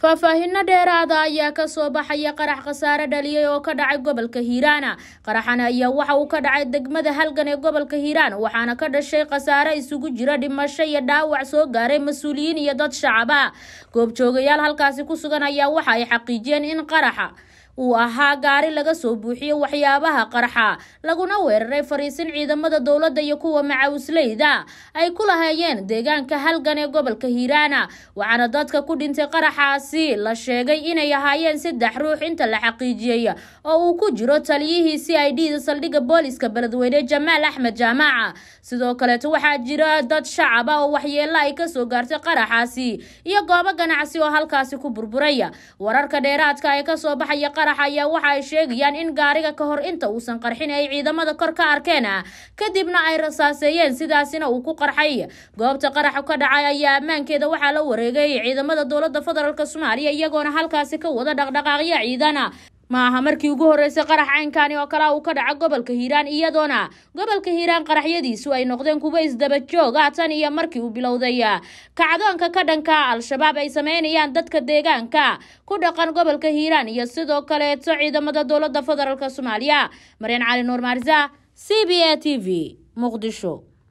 faahfaahino dheeraada ayaa kasoo baxaya qarax khasaare dhaliyay oo ka dhacay gobolka hiiraana qaraxan ayaa waxa uu ka dhacay degmada halgan ee gobolka hiiraan waxaana ka dhashay khasaare isugu jira dhimasho iyo dhaawac soo gaaray mas-uuliyiin iyo dad shacaba goobjoogayaal halkaasi ku sugan ayaa waxa ay xaqiijiyeen in qaraxa uu ahaa gaari laga soo buuxiyo waxyaabaha qarxa laguna weeraray fariisin ciidamada dowladda iyo kuwa macawisleyda ay ku lahaayeen deegaanka halgan ee gobolka hiiraana waxaana dadka ku dhintay qaraxaasi la sheegay inay ahaayeen saddex ruux inta la xaqiijiyey oo uu ku jiro taliyihii c i d da saldhigga booliska beledweyne jamaal axmed jaamaaca sidoo kaleeto waxaa jira dad shacaba ah oo waxyeelo ay kasoo gaartay qaraxaasi iyo goobo ganacsi oo halkaasi ku burburaya wararka dheeraadka ah ee kasoo baxaya sharax ayaa waxa ay sheegayaan in gaariga ka hor inta uusan qarxin ay ciidamada kor ka arkeen kadibna ay rasaaseeyeen sidaasina uu ku qarxay goobta qaraxu ka dhacay ayaa ammaankeeda waxaa la wareegay ciidamada dowladda federaalk soomaaliya iyagoona halkaasi ka wada dhaqdhaqaaqyo ciidan ma aha markii ugu horreysay qarax caynkani oo kale uu ka dhaca gobolka hiiraan iyadoona gobolka hiiraan qaraxyadiisu ay noqdeen kuwo isdabajooga tan iyo markii uu bilowday kacdoonka ka dhanka al-shabaab ay sameynayaan dadka deegaanka ku dhaqan gobolka hiiraan iyo sidoo kaleeto ciidamada dowladda federaalk soomaaliya mareen cali nuur maarza c b a t v muqdisho